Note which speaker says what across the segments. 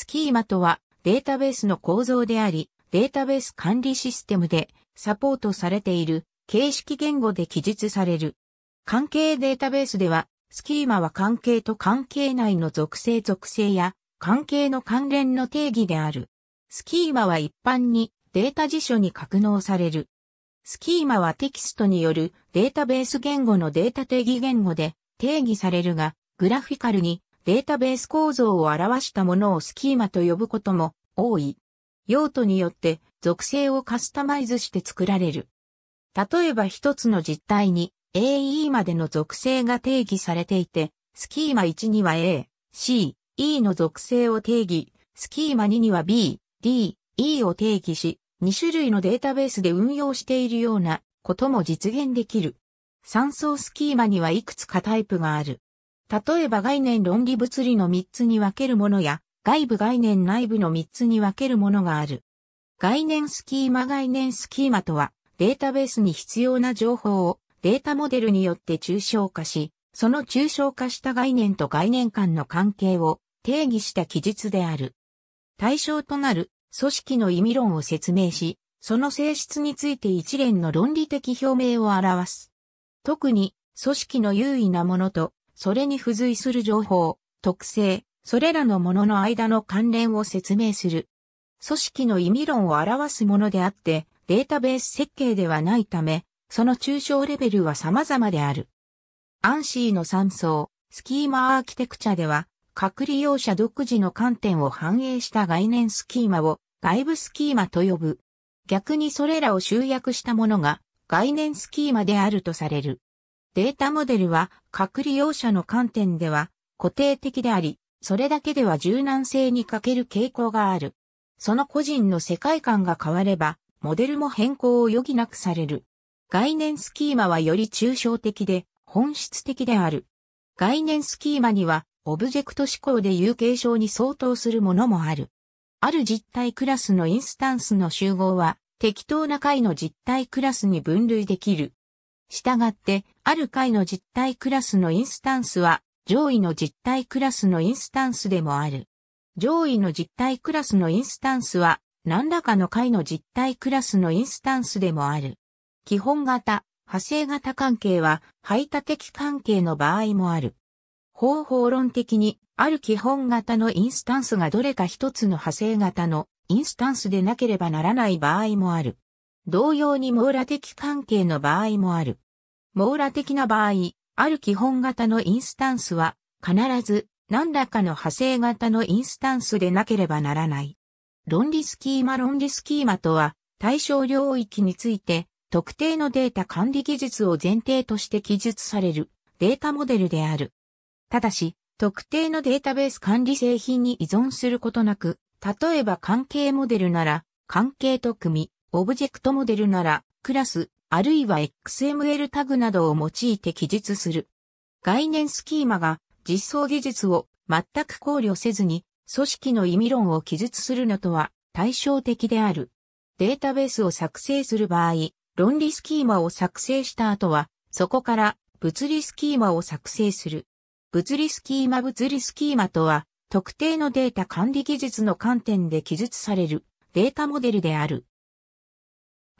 Speaker 1: スキーマとはデータベースの構造であり、データベース管理システムでサポートされている形式言語で記述される。関係データベースでは、スキーマは関係と関係内の属性属性や関係の関連の定義である。スキーマは一般にデータ辞書に格納される。スキーマはテキストによるデータベース言語のデータ定義言語で定義されるが、グラフィカルにデータベース構造を表したものをスキーマと呼ぶことも多い。用途によって属性をカスタマイズして作られる。例えば一つの実態に AE までの属性が定義されていて、スキーマ1には A、C、E の属性を定義、スキーマ2には B、D、E を定義し、2種類のデータベースで運用しているようなことも実現できる。3層スキーマにはいくつかタイプがある。例えば概念論理物理の3つに分けるものや、外部概念内部の3つに分けるものがある。概念スキーマ概念スキーマとは、データベースに必要な情報をデータモデルによって抽象化し、その抽象化した概念と概念間の関係を定義した記述である。対象となる組織の意味論を説明し、その性質について一連の論理的表明を表す。特に、組織の優位なものとそれに付随する情報、特性、それらのものの間の関連を説明する。組織の意味論を表すものであって、データベース設計ではないため、その抽象レベルは様々である。アンシーの3層、スキーマアーキテクチャでは、各利用者独自の観点を反映した概念スキーマを外部スキーマと呼ぶ。逆にそれらを集約したものが概念スキーマであるとされる。データモデルは隔離用者の観点では固定的であり、それだけでは柔軟性に欠ける傾向がある。その個人の世界観が変われば、モデルも変更を余儀なくされる。概念スキーマはより抽象的で本質的である。概念スキーマには、オブジェクト思考で有形症に相当するものもある。ある実体クラスのインスタンスの集合は、適当な解の実体クラスに分類できる。従って、ある回の実体クラスのインスタンスは、上位の実体クラスのインスタンスでもある。上位の実体クラスのインスタンスは、何らかの回の実体クラスのインスタンスでもある。基本型、派生型関係は、排他的関係の場合もある。方法論的に、ある基本型のインスタンスがどれか一つの派生型のインスタンスでなければならない場合もある。同様に網羅的関係の場合もある。網羅的な場合、ある基本型のインスタンスは、必ず何らかの派生型のインスタンスでなければならない。論理スキーマ論理スキーマとは、対象領域について、特定のデータ管理技術を前提として記述されるデータモデルである。ただし、特定のデータベース管理製品に依存することなく、例えば関係モデルなら、関係と組オブジェクトモデルなら、クラス、あるいは XML タグなどを用いて記述する。概念スキーマが実装技術を全く考慮せずに組織の意味論を記述するのとは対照的である。データベースを作成する場合、論理スキーマを作成した後は、そこから物理スキーマを作成する。物理スキーマ物理スキーマとは、特定のデータ管理技術の観点で記述されるデータモデルである。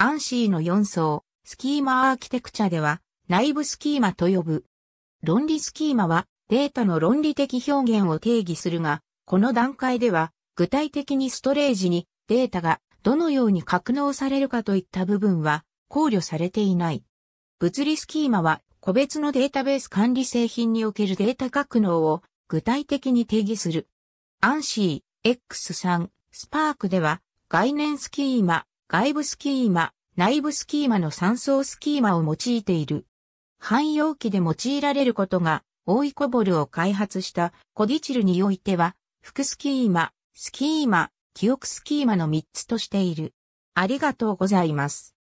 Speaker 1: アンシーの4層、スキーマアーキテクチャでは、内部スキーマと呼ぶ。論理スキーマは、データの論理的表現を定義するが、この段階では、具体的にストレージに、データがどのように格納されるかといった部分は、考慮されていない。物理スキーマは、個別のデータベース管理製品におけるデータ格納を具体的に定義する。アンシー、X3、スパークでは、概念スキーマ、外部スキーマ、内部スキーマの3層スキーマを用いている。汎用機で用いられることが多いコボルを開発したコディチルにおいては、副スキーマ、スキーマ、記憶スキーマの3つとしている。ありがとうございます。